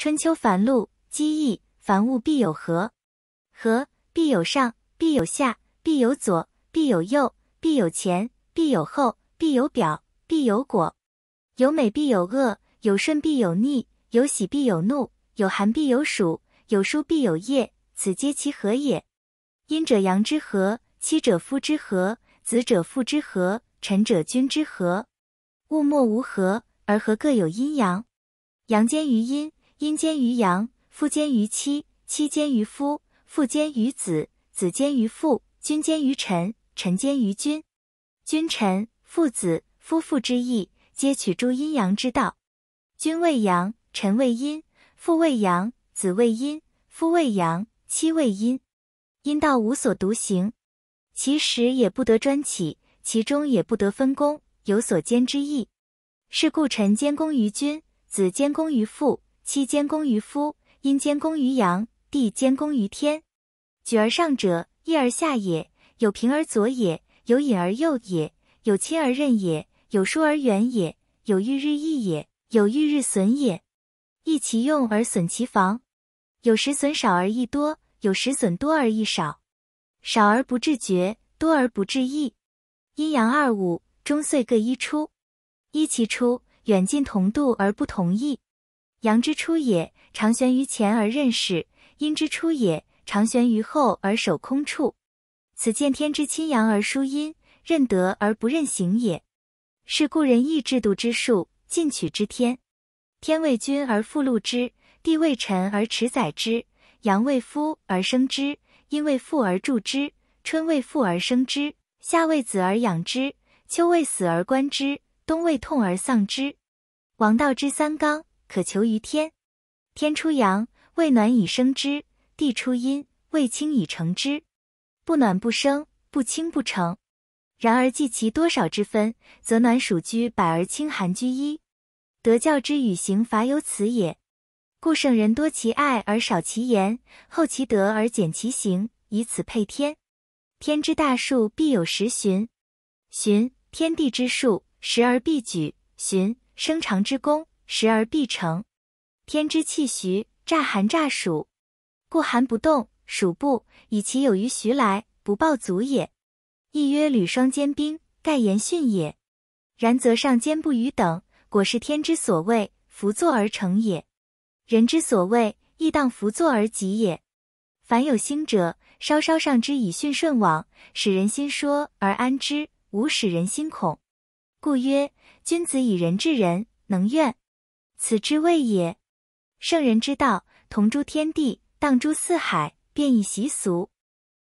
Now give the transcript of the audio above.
春秋繁露，机易，凡物必有和，合必有上，必有下，必有左，必有右，必有前，必有后，必有表，必有果。有美必有恶，有顺必有逆，有喜必有怒，有寒必有暑，有疏必有业。此皆其合也。阴者阳之合，妻者夫之合，子者父之合，臣者君之合。物莫无和，而和各有阴阳，阳兼于阴。阴兼于阳，夫兼于妻，妻兼于夫，父兼于子，子兼于父，君兼于臣，臣兼于君。君臣、父子、夫妇之义，皆取诸阴阳之道。君为阳，臣为阴；父为阳，子为阴；夫为阳，妻为阴。阴道无所独行，其实也不得专起，其中也不得分工，有所兼之意。是故臣兼功于君，子兼功于父。妻兼攻于夫，阴兼攻于阳，地兼攻于天。举而上者，抑而下也；有平而左也，有隐而右也，有亲而任也，有疏而远也，有欲日益也，有欲日损也。益其用而损其防，有时损少而益多，有时损多而益少。少而不至绝，多而不至益。阴阳二物，终岁各一出，一其出，远近同度而不同义。阳之初也，常悬于前而任事；阴之初也，常悬于后而守空处。此见天之亲阳而疏阴，任德而不任行也。是故人义制度之术，进取之天。天为君而复露之，地为臣而持载之，阳为夫而生之，阴为父而助之。春为父而生之，夏为子而养之，秋为死而观之，冬为痛而丧之。王道之三纲。可求于天，天出阳，未暖以生之；地出阴，未清以成之。不暖不生，不清不成。然而计其多少之分，则暖暑居百而清寒居一。德教之与行法有此也。故圣人多其爱而少其言，厚其德而简其行，以此配天。天之大数必有十旬，旬天地之数，十而必举。旬生长之功。时而必成，天之气徐乍寒乍暑，故寒不动，暑不，以其有于徐来，不暴卒也。亦曰履霜坚冰，盖言训也。然则上坚不与等，果是天之所谓弗作而成也，人之所谓亦当弗作而己也。凡有心者，稍稍上之以训顺往，使人心说而安之，无使人心恐。故曰，君子以仁治人，能怨。此之谓也。圣人之道，同诸天地，荡诸四海，变以习俗。